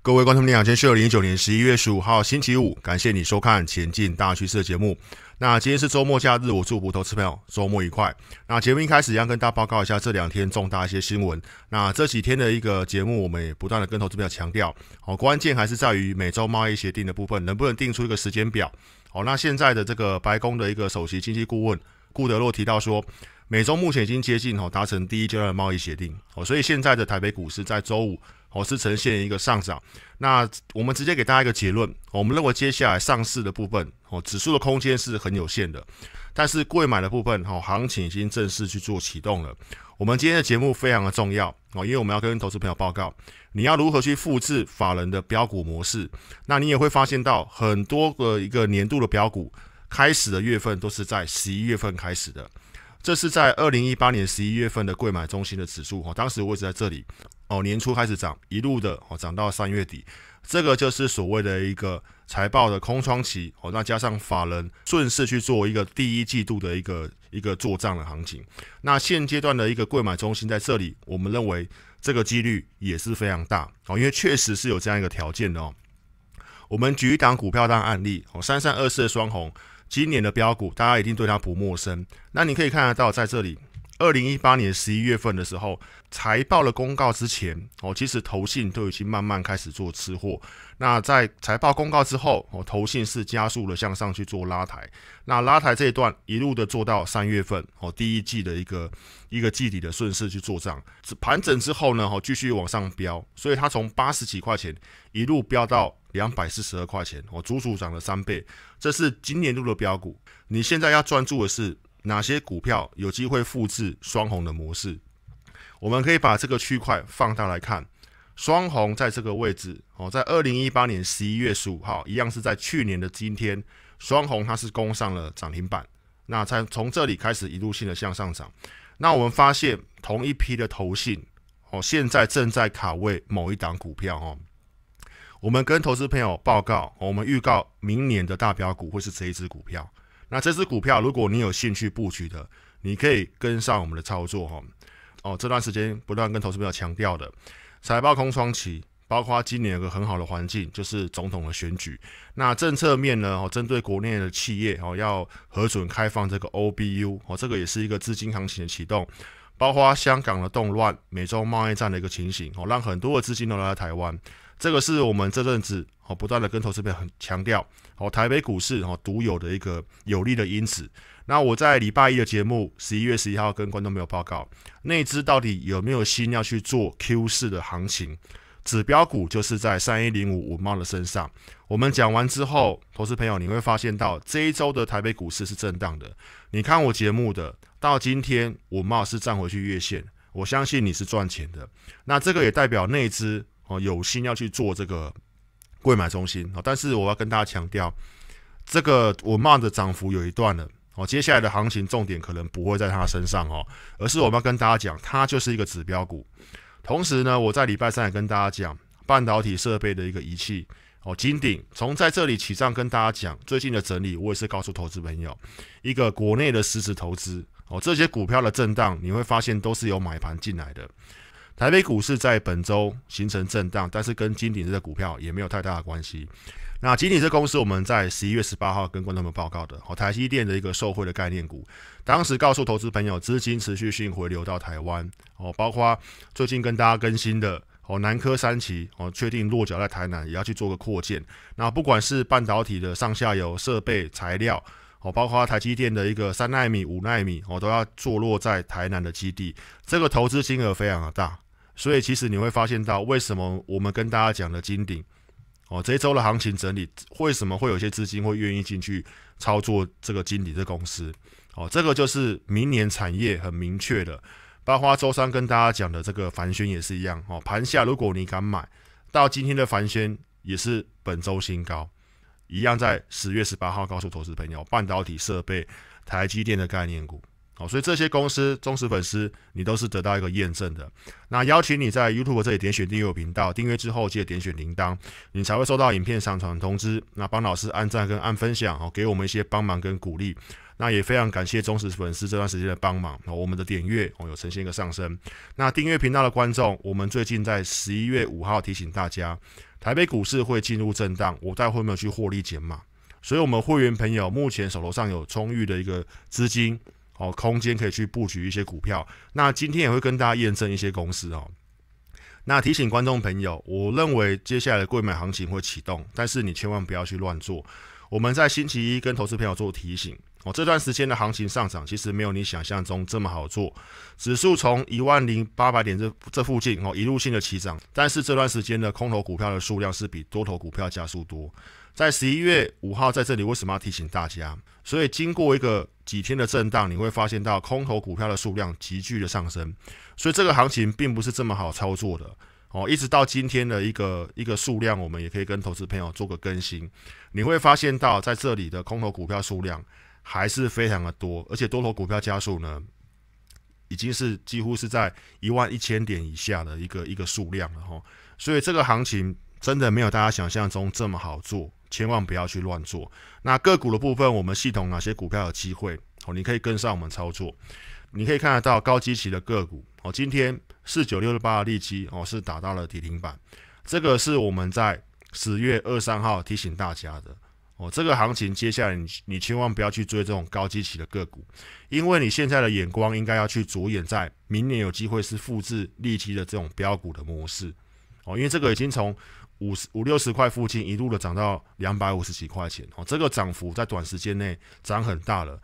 各位观众您好，今天是二零一九年十一月十五号，星期五。感谢你收看《前进大趋势》的节目。那今天是周末假日，我祝福投资朋友周末愉快。那节目一开始要跟大家报告一下这两天重大一些新闻。那这几天的一个节目，我们也不断的跟投资朋友强调，哦，关键还是在于美洲贸易协定的部分，能不能定出一个时间表？哦，那现在的这个白宫的一个首席经济顾问顾德洛提到说，美洲目前已经接近哦达成第一阶段的贸易协定。哦，所以现在的台北股市在周五。哦，是呈现一个上涨。那我们直接给大家一个结论，我们认为接下来上市的部分，哦，指数的空间是很有限的。但是贵买的部分，哦，行情已经正式去做启动了。我们今天的节目非常的重要，哦，因为我们要跟投资朋友报告，你要如何去复制法人的标股模式。那你也会发现到很多个一个年度的标股开始的月份都是在十一月份开始的。这是在二零一八年十一月份的贵买中心的指数哈，当时位置在这里哦。年初开始涨，一路的哦涨到三月底，这个就是所谓的一个财报的空窗期哦。那加上法人顺势去做一个第一季度的一个一个做账的行情，那现阶段的一个贵买中心在这里，我们认为这个几率也是非常大哦，因为确实是有这样一个条件的哦。我们举一档股票当案例哦，三三二四的双红。今年的标股，大家一定对它不陌生。那你可以看得到，在这里，二零一八年十一月份的时候，财报的公告之前，哦，其实投信都已经慢慢开始做吃货。那在财报公告之后，哦，投信是加速了向上去做拉抬。那拉抬这段一路的做到三月份，哦，第一季的一个一个季底的顺势去做账，盘整之后呢，哦，继续往上飙。所以它从八十几块钱一路飙到。两百四十二块钱，哦，足足涨了三倍。这是今年度的标股。你现在要专注的是哪些股票有机会复制双红的模式？我们可以把这个区块放大来看，双红在这个位置，哦，在二零一八年十一月十五号，一样是在去年的今天，双红它是攻上了涨停板。那才从这里开始一路性的向上涨。那我们发现同一批的投信哦，现在正在卡位某一档股票，哦。我们跟投资朋友报告，我们预告明年的大标股会是这一只股票。那这只股票，如果你有兴趣布局的，你可以跟上我们的操作哈。哦，这段时间不断跟投资朋友强调的，财报空窗期，包括今年有个很好的环境，就是总统的选举。那政策面呢，哦，针对国内的企业哦，要核准开放这个 OBU 哦，这个也是一个资金行情的启动。包括香港的动乱、美洲贸易战的一个情形哦，让很多的资金都来台湾。这个是我们这阵子哦，不断的跟投资朋友很强调，哦，台北股市哦独有的一个有利的因子。那我在礼拜一的节目，十一月十一号跟观众朋友报告，那支到底有没有心要去做 Q 四的行情？指标股就是在三一零五五茂的身上。我们讲完之后，投资朋友你会发现到这一周的台北股市是震荡的。你看我节目的到今天，五茂是站回去月线，我相信你是赚钱的。那这个也代表那支。哦，有心要去做这个贵买中心啊，但是我要跟大家强调，这个我骂的涨幅有一段了哦，接下来的行情重点可能不会在它身上哦，而是我们要跟大家讲，它就是一个指标股。同时呢，我在礼拜三也跟大家讲，半导体设备的一个仪器哦，金鼎从在这里起账跟大家讲，最近的整理我也是告诉投资朋友，一个国内的实质投资哦，这些股票的震荡你会发现都是有买盘进来的。台北股市在本周形成震荡，但是跟金鼎这的股票也没有太大的关系。那金鼎日公司我们在十一月十八号跟观众们报告的哦，台积电的一个受惠的概念股，当时告诉投资朋友，资金持续性回流到台湾哦，包括最近跟大家更新的哦，南科三期哦，确定落脚在台南，也要去做个扩建。那不管是半导体的上下游设备、材料哦，包括台积电的一个三纳米、五纳米哦，都要坐落在台南的基地。这个投资金额非常的大。所以其实你会发现到，为什么我们跟大家讲的金鼎，哦这一周的行情整理，为什么会有些资金会愿意进去操作这个金鼎这公司？哦，这个就是明年产业很明确的。包括周三跟大家讲的这个凡轩也是一样，哦盘下如果你敢买到今天的凡轩也是本周新高，一样在十月十八号告诉投资朋友，半导体设备、台积电的概念股。好，所以这些公司忠实粉丝，你都是得到一个验证的。那邀请你在 YouTube 这里点选订阅频道，订阅之后记得点选铃铛，你才会收到影片上传通知。那帮老师按赞跟按分享，哦，给我们一些帮忙跟鼓励。那也非常感谢忠实粉丝这段时间的帮忙。哦，我们的点阅哦有呈现一个上升。那订阅频道的观众，我们最近在十一月五号提醒大家，台北股市会进入震荡，我待会没有去获利减码。所以，我们会员朋友目前手头上有充裕的一个资金。哦空间可以去布局一些股票。那今天也会跟大家验证一些公司哦。那提醒观众朋友，我认为接下来的购买行情会启动，但是你千万不要去乱做。我们在星期一跟投资朋友做提醒。这段时间的行情上涨，其实没有你想象中这么好做。指数从一万零八百点这这附近哦，一路性的起涨。但是这段时间的空头股票的数量是比多头股票加速多。在十一月五号在这里，为什么要提醒大家？所以经过一个几天的震荡，你会发现到空头股票的数量急剧的上升。所以这个行情并不是这么好操作的哦。一直到今天的一个一个数量，我们也可以跟投资朋友做个更新。你会发现到在这里的空头股票数量。还是非常的多，而且多头股票加速呢，已经是几乎是在一万一千点以下的一个一个数量了哈。所以这个行情真的没有大家想象中这么好做，千万不要去乱做。那个股的部分，我们系统哪些股票有机会哦，你可以跟上我们操作。你可以看得到高基期的个股哦，今天四九六八的利基哦是打到了底停板，这个是我们在十月二三号提醒大家的。哦，这个行情接下来你你千万不要去追这种高基期的个股，因为你现在的眼光应该要去着眼在明年有机会是复制利基的这种标股的模式哦。因为这个已经从五十五六十块附近一路的涨到两百五十几块钱哦，这个涨幅在短时间内涨很大了。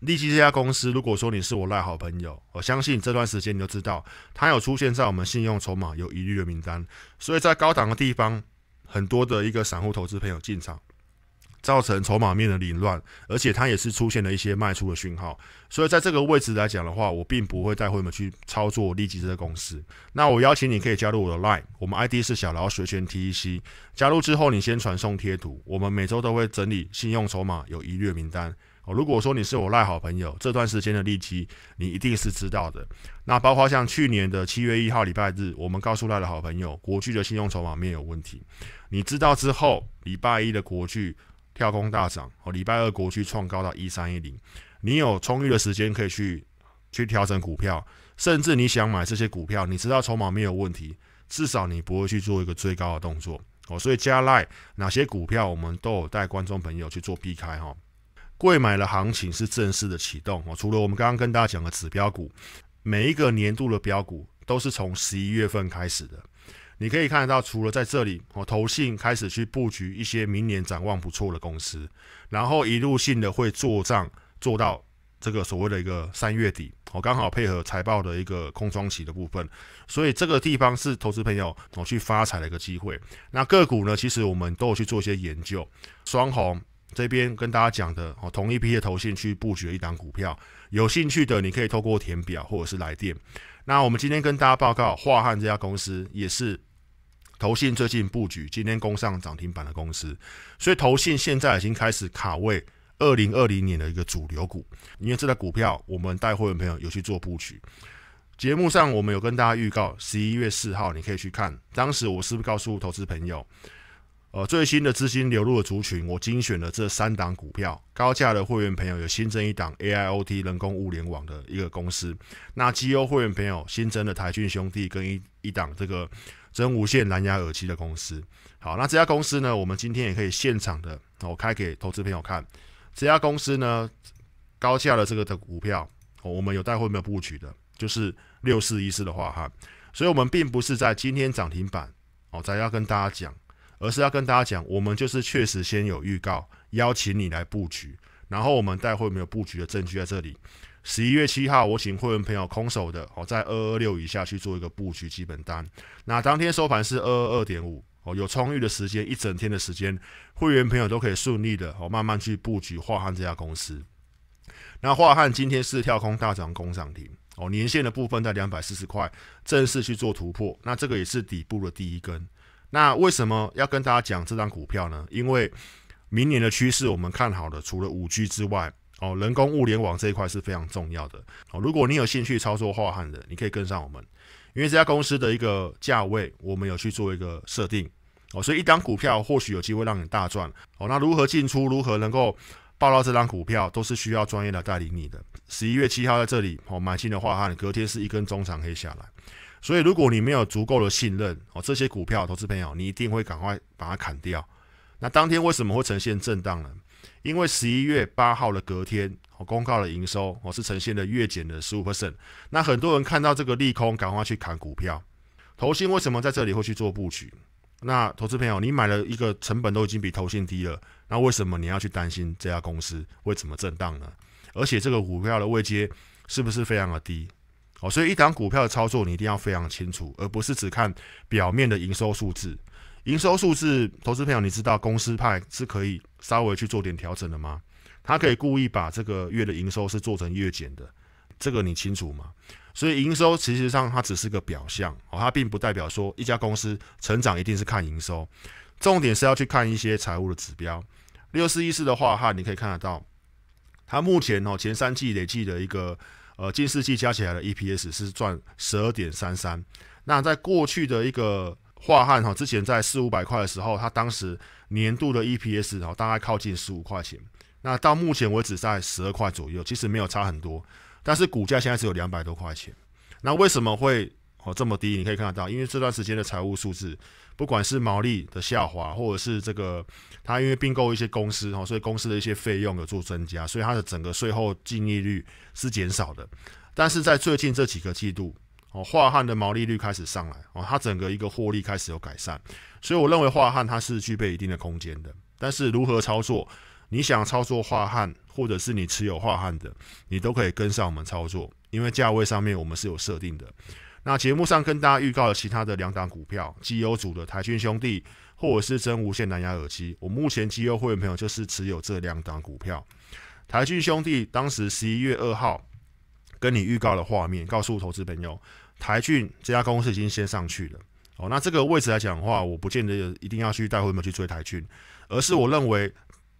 利基这家公司，如果说你是我赖好朋友，我相信这段时间你就知道，它有出现在我们信用筹码有疑虑的名单，所以在高档的地方很多的一个散户投资朋友进场。造成筹码面的凌乱，而且它也是出现了一些卖出的讯号，所以在这个位置来讲的话，我并不会带会员去操作利基这公司。那我邀请你可以加入我的 LINE，我们 ID 是小劳学全 T E C。加入之后，你先传送贴图，我们每周都会整理信用筹码有移的名单。哦，如果说你是我 LINE 好朋友，这段时间的利基你一定是知道的。那包括像去年的七月一号礼拜日，我们告诉赖好朋友国巨的信用筹码面有问题，你知道之后，礼拜一的国巨。跳空大涨哦，礼拜二国区创高到一三一零，你有充裕的时间可以去去调整股票，甚至你想买这些股票，你知道筹码没有问题，至少你不会去做一个最高的动作哦。所以加赖哪些股票我们都有带观众朋友去做避开哈。贵买的行情是正式的启动哦，除了我们刚刚跟大家讲的指标股，每一个年度的标股都是从十一月份开始的。你可以看得到，除了在这里，我投信开始去布局一些明年展望不错的公司，然后一路性的会做账做到这个所谓的一个三月底，我刚好配合财报的一个空窗期的部分，所以这个地方是投资朋友我去发财的一个机会。那个股呢，其实我们都有去做一些研究，双红这边跟大家讲的，哦，同一批的投信去布局一档股票，有兴趣的你可以透过填表或者是来电。那我们今天跟大家报告，华汉这家公司也是。投信最近布局今天攻上涨停板的公司，所以投信现在已经开始卡位二零二零年的一个主流股，因为这台股票我们带会员朋友有去做布局。节目上我们有跟大家预告十一月四号你可以去看，当时我是不是告诉投资朋友，呃，最新的资金流入的族群，我精选了这三档股票，高价的会员朋友有新增一档 AIOT 人工物联网的一个公司，那绩优会员朋友新增了台郡兄弟跟一一档这个。真无线蓝牙耳机的公司，好，那这家公司呢？我们今天也可以现场的，我开给投资朋友看。这家公司呢，高价的这个的股票，我们有带货没有布局的，就是六四一四的话哈。所以，我们并不是在今天涨停板哦才要跟大家讲，而是要跟大家讲，我们就是确实先有预告，邀请你来布局，然后我们带会没有布局的证据在这里。十一月七号，我请会员朋友空手的哦，在二二六以下去做一个布局基本单。那当天收盘是二二二点五哦，有充裕的时间，一整天的时间，会员朋友都可以顺利的哦，慢慢去布局华汉这家公司。那华汉今天是跳空大涨，攻涨停哦，年线的部分在两百四十块正式去做突破，那这个也是底部的第一根。那为什么要跟大家讲这张股票呢？因为明年的趋势我们看好了，除了五 G 之外。哦，人工物联网这一块是非常重要的哦。如果你有兴趣操作画汉的，你可以跟上我们，因为这家公司的一个价位，我们有去做一个设定哦，所以一张股票或许有机会让你大赚哦。那如何进出，如何能够报道这张股票，都是需要专业的带领你的。十一月七号在这里哦，满心的画汉，隔天是一根中长黑下来，所以如果你没有足够的信任哦，这些股票投资朋友，你一定会赶快把它砍掉。那当天为什么会呈现震荡呢？因为十一月八号的隔天，我公告了营收，我是呈现了月减的十五 percent。那很多人看到这个利空，赶快去砍股票。投信为什么在这里会去做布局？那投资朋友，你买了一个成本都已经比投信低了，那为什么你要去担心这家公司会怎么震荡呢？而且这个股票的位阶是不是非常的低？哦，所以一档股票的操作你一定要非常清楚，而不是只看表面的营收数字。营收数字，投资朋友，你知道公司派是可以稍微去做点调整的吗？他可以故意把这个月的营收是做成月减的，这个你清楚吗？所以营收其实上它只是个表象哦，它并不代表说一家公司成长一定是看营收，重点是要去看一些财务的指标。六四一四的话哈，你可以看得到，它目前哦前三季累计的一个呃近四季加起来的 EPS 是赚十二点三三，那在过去的一个。华瀚哈，之前在四五百块的时候，它当时年度的 EPS 然后大概靠近十五块钱，那到目前为止在十二块左右，其实没有差很多，但是股价现在只有两百多块钱，那为什么会哦这么低？你可以看得到，因为这段时间的财务数字，不管是毛利的下滑，或者是这个它因为并购一些公司哦，所以公司的一些费用有做增加，所以它的整个税后净利率是减少的，但是在最近这几个季度。哦，华汉的毛利率开始上来哦，它整个一个获利开始有改善，所以我认为华汉它是具备一定的空间的。但是如何操作？你想操作华汉，或者是你持有华汉的，你都可以跟上我们操作，因为价位上面我们是有设定的。那节目上跟大家预告的其他的两档股票，绩优组的台军兄弟，或者是真无线蓝牙耳机，我目前绩优会员朋友就是持有这两档股票。台军兄弟当时十一月二号。跟你预告的画面，告诉投资朋友，台骏这家公司已经先上去了。哦，那这个位置来讲的话，我不见得一定要去带朋友去追台骏，而是我认为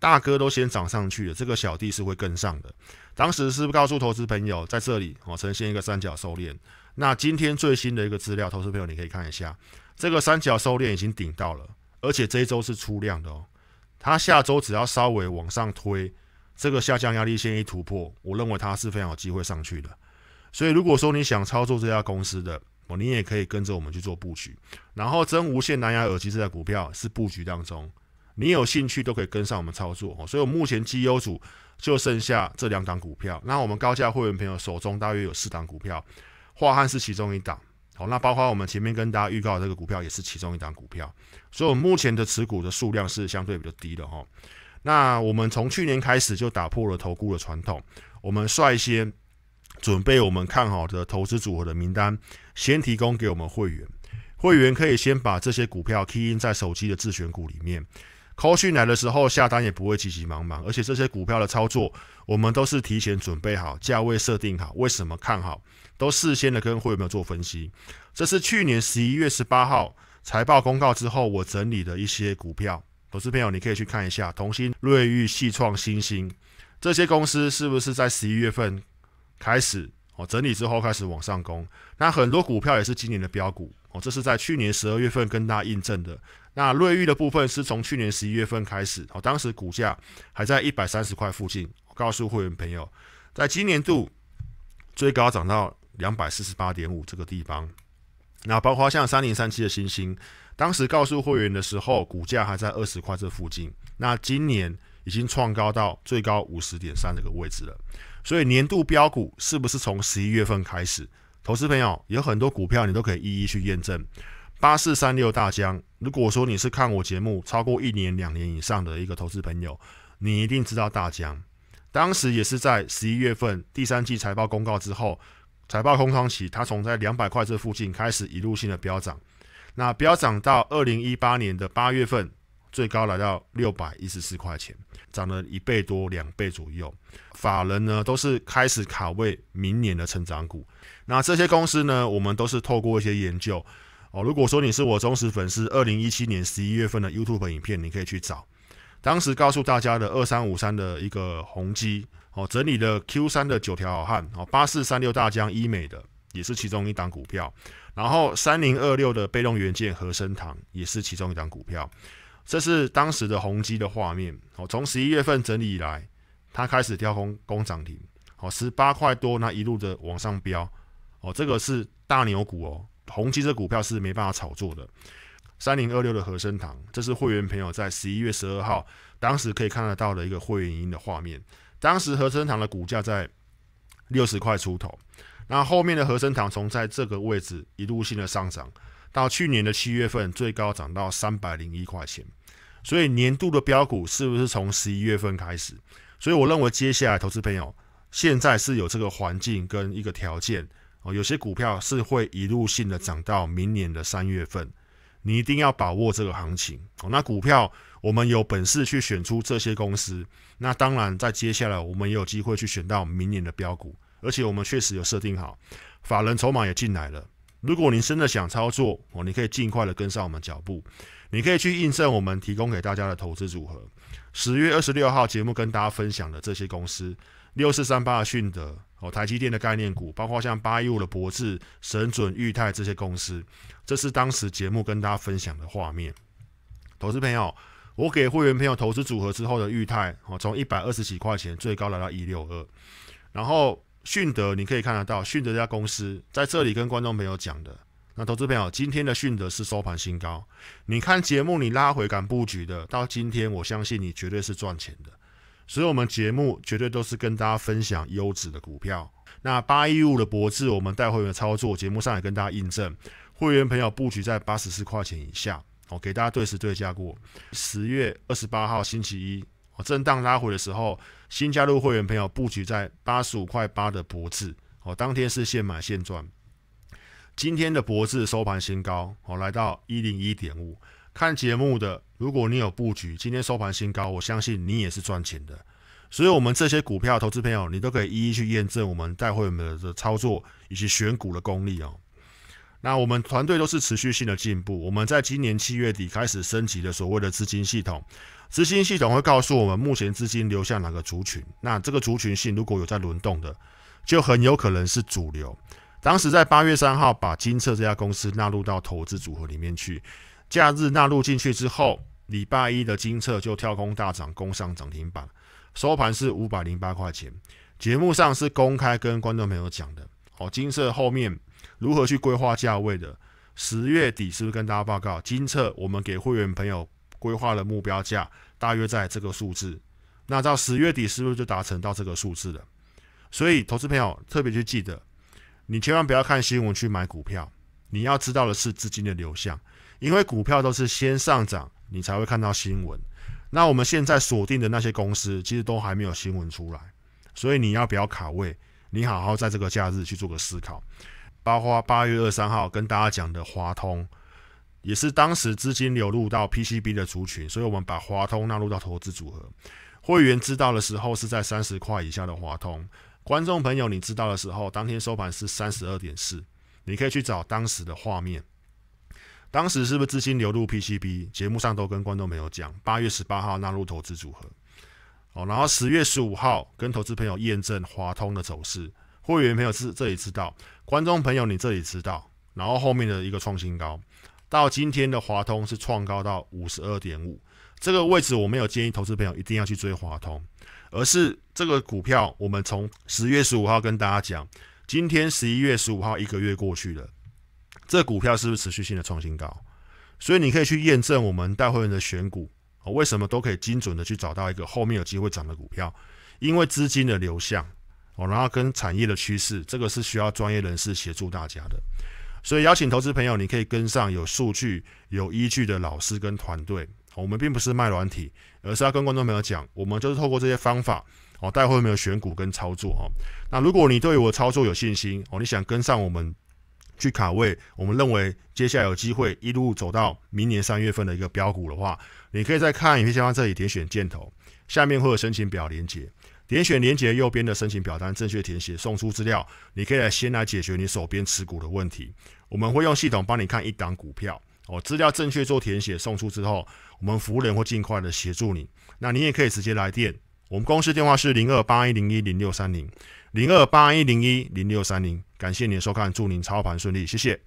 大哥都先涨上去了，这个小弟是会跟上的。当时是告诉投资朋友，在这里哦呈现一个三角收敛。那今天最新的一个资料，投资朋友你可以看一下，这个三角收敛已经顶到了，而且这一周是出量的哦。它下周只要稍微往上推。这个下降压力线一突破，我认为它是非常有机会上去的。所以，如果说你想操作这家公司的，哦，你也可以跟着我们去做布局。然后，真无线蓝牙耳机这台股票是布局当中，你有兴趣都可以跟上我们操作。哦，所以，我目前绩优组就剩下这两档股票。那我们高价会员朋友手中大约有四档股票，华汉是其中一档。好，那包括我们前面跟大家预告这个股票也是其中一档股票。所以，我目前的持股的数量是相对比较低的，哈。那我们从去年开始就打破了投顾的传统，我们率先准备我们看好的投资组合的名单，先提供给我们会员，会员可以先把这些股票 key in 在手机的自选股里面 c a 讯来的时候下单也不会急急忙忙，而且这些股票的操作我们都是提前准备好，价位设定好，为什么看好，都事先的跟会员们做分析，这是去年十一月十八号财报公告之后我整理的一些股票。投资朋友，你可以去看一下同心、瑞昱、系创新兴这些公司，是不是在十一月份开始哦？整理之后开始往上攻。那很多股票也是今年的标股哦。这是在去年十二月份跟大家印证的。那瑞昱的部分是从去年十一月份开始哦，当时股价还在一百三十块附近。我告诉会员朋友，在今年度最高涨到两百四十八点五这个地方。那包括像三零三七的星星。当时告诉会员的时候，股价还在二十块这附近。那今年已经创高到最高五十点三这个位置了。所以年度标股是不是从十一月份开始？投资朋友有很多股票你都可以一一去验证。八四三六大江，如果说你是看我节目超过一年、两年以上的一个投资朋友，你一定知道大江。当时也是在十一月份第三季财报公告之后，财报空窗期，它从在两百块这附近开始一路性的飙涨。那飙涨到二零一八年的八月份，最高来到六百一十四块钱，涨了一倍多两倍左右。法人呢都是开始卡位明年的成长股。那这些公司呢，我们都是透过一些研究哦。如果说你是我忠实粉丝，二零一七年十一月份的 YouTube 影片，你可以去找。当时告诉大家的二三五三的一个宏基哦，整理的 Q 三的九条好汉哦，八四三六大疆医美的。也是其中一档股票，然后三零二六的被动元件和生堂也是其中一档股票，这是当时的宏基的画面。哦，从十一月份整理以来，它开始跳空攻涨停，哦，十八块多那一路的往上飙，哦，这个是大牛股哦。宏基这股票是没办法炒作的。三零二六的和生堂，这是会员朋友在十一月十二号当时可以看得到的一个会员音的画面。当时和生堂的股价在六十块出头。那后面的和生堂从在这个位置一路性的上涨，到去年的七月份最高涨到三百零一块钱，所以年度的标股是不是从十一月份开始？所以我认为接下来投资朋友现在是有这个环境跟一个条件哦，有些股票是会一路性的涨到明年的三月份，你一定要把握这个行情哦。那股票我们有本事去选出这些公司，那当然在接下来我们也有机会去选到明年的标股。而且我们确实有设定好，法人筹码也进来了。如果您真的想操作哦，你可以尽快的跟上我们脚步，你可以去印证我们提供给大家的投资组合。十月二十六号节目跟大家分享的这些公司，六四三八的迅德哦，台积电的概念股，包括像八一五的博智、神准、裕泰这些公司，这是当时节目跟大家分享的画面。投资朋友，我给会员朋友投资组合之后的裕泰哦，从一百二十几块钱最高来到一六二，然后。迅德，你可以看得到，迅德这家公司在这里跟观众朋友讲的。那投资朋友，今天的迅德是收盘新高。你看节目，你拉回敢布局的，到今天我相信你绝对是赚钱的。所以我们节目绝对都是跟大家分享优质的股票。那八一五的博智，我们带会员操作，节目上也跟大家印证，会员朋友布局在八十四块钱以下，我给大家对时对价过，十月二十八号星期一。震荡拉回的时候，新加入会员朋友布局在八十五块八的博智哦，当天是现买现赚。今天的博智收盘新高哦，来到一零一点五。看节目的，如果你有布局，今天收盘新高，我相信你也是赚钱的。所以，我们这些股票投资朋友，你都可以一一去验证我们带会员的这操作以及选股的功力哦。那我们团队都是持续性的进步。我们在今年七月底开始升级的所谓的资金系统，资金系统会告诉我们目前资金流向哪个族群。那这个族群性如果有在轮动的，就很有可能是主流。当时在八月三号把金策这家公司纳入到投资组合里面去，假日纳入进去之后，礼拜一的金策就跳空大涨，攻上涨停板，收盘是五百零八块钱。节目上是公开跟观众朋友讲的，哦，金策后面。如何去规划价位的？十月底是不是跟大家报告？今测我们给会员朋友规划的目标价大约在这个数字。那到十月底是不是就达成到这个数字了？所以投资朋友特别去记得，你千万不要看新闻去买股票。你要知道的是资金的流向，因为股票都是先上涨，你才会看到新闻。那我们现在锁定的那些公司，其实都还没有新闻出来，所以你要不要卡位？你好好在这个假日去做个思考。包括八月二三号跟大家讲的华通，也是当时资金流入到 PCB 的族群，所以我们把华通纳入到投资组合。会员知道的时候是在三十块以下的华通，观众朋友你知道的时候，当天收盘是三十二点四，你可以去找当时的画面。当时是不是资金流入 PCB？节目上都跟观众朋友讲。八月十八号纳入投资组合，哦，然后十月十五号跟投资朋友验证华通的走势。会员朋友是这里知道，观众朋友你这里知道，然后后面的一个创新高，到今天的华通是创高到五十二点五这个位置，我没有建议投资朋友一定要去追华通，而是这个股票我们从十月十五号跟大家讲，今天十一月十五号一个月过去了，这股票是不是持续性的创新高？所以你可以去验证我们带会员的选股为什么都可以精准的去找到一个后面有机会涨的股票，因为资金的流向。哦，然后跟产业的趋势，这个是需要专业人士协助大家的。所以邀请投资朋友，你可以跟上有数据、有依据的老师跟团队。我们并不是卖软体，而是要跟观众朋友讲，我们就是透过这些方法哦，带会没有选股跟操作哦。那如果你对我操作有信心哦，你想跟上我们去卡位，我们认为接下来有机会一路走到明年三月份的一个标股的话，你可以再看影片下方这里点选箭头，下面会有申请表连接。点选连接右边的申请表单，正确填写，送出资料，你可以来先来解决你手边持股的问题。我们会用系统帮你看一档股票哦，资料正确做填写送出之后，我们服务人会尽快的协助你。那你也可以直接来电，我们公司电话是零二八一零一零六三零零二八一零一零六三零。感谢您收看，祝您操盘顺利，谢谢。